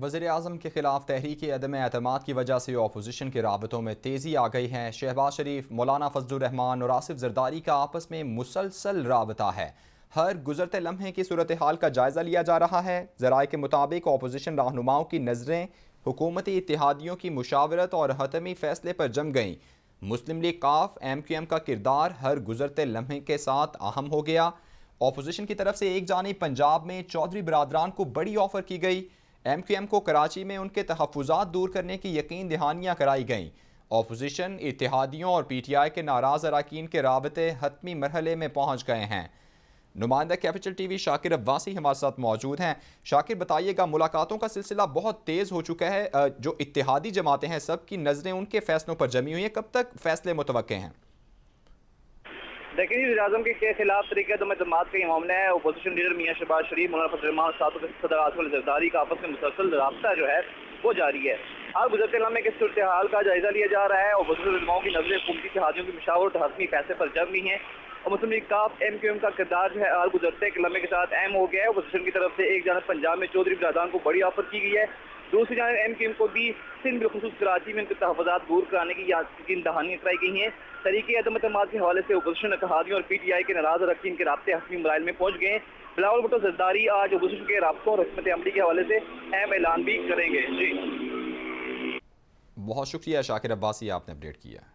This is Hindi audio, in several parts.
वजीर अजम के खिलाफ तहरीक अदम अहतम की वजह से अपोजिशन के रबतों में तेज़ी आ गई है शहबाज शरीफ मौलाना फजलरहमान और आसिफ जरदारी का आपस में मुसलसल रबता है हर गुजरते लम्हे की सूरत हाल का जायज़ा लिया जा रहा है जराए के मुताबिक अपोजिशन रहनुमाओं की नज़रें हुकूमती इतिहादियों की मुशावरत और हतमी फैसले पर जम गईं Muslim League Qaf M Q M का किरदार हर गुजरते लम्हे के साथ अहम हो गया अपोजिशन की तरफ से एक जानी पंजाब में चौधरी बरदरान को बड़ी ऑफर की गई एम क्यू एम को कराची में उनके तहफात दूर करने की यकीन दहानियाँ कराई गईं अपोजिशन इतिहादियों और पी टी आई के नाराज़ अरकान के रबते हतमी मरहले में पहुँच गए हैं नुमाइंदा Capital T V Shakir Abbasi हमारे साथ मौजूद हैं शाकिर बताइएगा मुलाकातों का सिलसिला बहुत तेज़ हो चुका है जो इतिहादी जमातें हैं सब की नज़रें उनके फैसलों पर जमी हुई हैं कब तक फैसले मुतव हैं लेकिन वजी अजम के खिलाफ तरीके तो जमात का ये मामला है अपोजिशन लीडर मियाँ शहबाज शरीफ मौलाना फजलमान साहब के सदर आसमल जरदारी का आपस में मुसलसल रबता जो है वो जारी है हर गुजरते लम्हे के सूरत हाल का जायजा लिया जा रहा है और बुजुर्ग की नजरें हुकूमती जहाजों की मशावर और हतमी पैसे पर जम भी हैं और मुस्लिम लीग का एम क्यू एम का किरदार जो है हाल गुजरते लम्बे के साथ एम हो गया है अपोजिशन की तरफ से एक जानब पंजाब में चौधरी बिरादान को बड़ी ऑफर की गई है दूसरी जानब एम क्यू एम को भी सिंध बिलखसूस कराची में उनके तहफात दूर कराने की यकीन दहानियाँ कराई गई हैं तरीके अदम अतमाद के हवाले से अपोजिशन अतहादियों और पी टी आई के नाराज रखी के रबते हसमी मराइल में पहुँच गए बिलावल भुटो जरदारी आज अपोजिशन के रबतों और हमत अमली के हवाले से अहम ऐलान भी करेंगे जी बहुत शुक्रिया शाकिर अब्बासी आपने अपडेट किया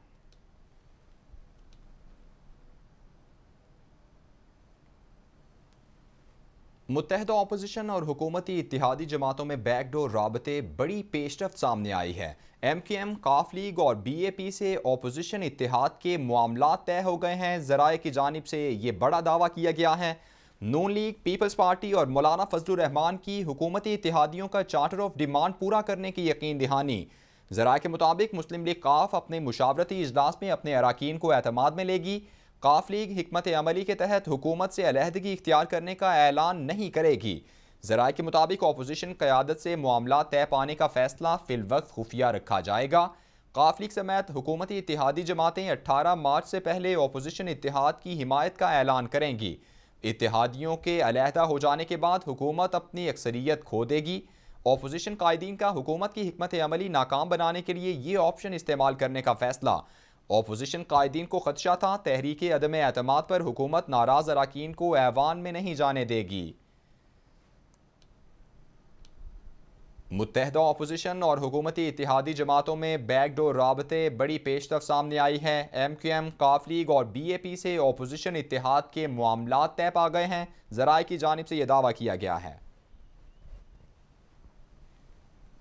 मुतहदा अपोजिशन और हुकूमती इतिहादी जमातों में बैकडोर रबते बड़ी पेशरफ सामने आई है M K M Qaf League और बी ए पी से अपोजिशन इतिहाद के मामला तय हो गए हैं जराए की जानब से ये बड़ा दावा किया गया है नून लीग पीपल्स पार्टी और मौलाना फजल रहमान की हुकूमती इतिहादियों का चार्टर ऑफ डिमांड पूरा करने की यकीन दहानी जरा के मुताबिक मुस्लिम लीग काफ अपने मुशावरती अजलास में अपने अरकान को अहतमाद में लेगी काफ लीग हमत अमली के तहत हुकूमत से अलहदगी इख्तियार करने का ऐलान नहीं करेगी जराए के मुताबिक अपोजिशन क़्यादत से मामला तय पाने का फैसला वक्त खुफिया रखा जाएगा काफ लीग समेत हुकूमती इतिहादी जमातें अट्ठारह मार्च से पहले अपोजिशन इतिहाद की हिमायत का ऐलान करेंगी इतिहादियों के अलहदा हो जाने के बाद हुकूमत अपनी अक्सरीत खो देगी अपोजिशन कायदीन का हुकूमत की हमत अमली नाकाम बनाने के लिए ये ऑप्शन इस्तेमाल करने का फैसला अपोजिशन कायदीन को खदशा था तहरीक अदम अहतम पर हुकूमत नाराज़ अरकान को ऐवान में नहीं जाने देगी मुतहदा अपोजिशन और हुकूमती इतिहादी जमातों में बैकडोर रबते बड़ी तक सामने आई है M Q M Qaf League और बी ए पी से अपोजिशन इतिहाद के मामला तय पा गए हैं जराए की जानब से यह दावा किया गया है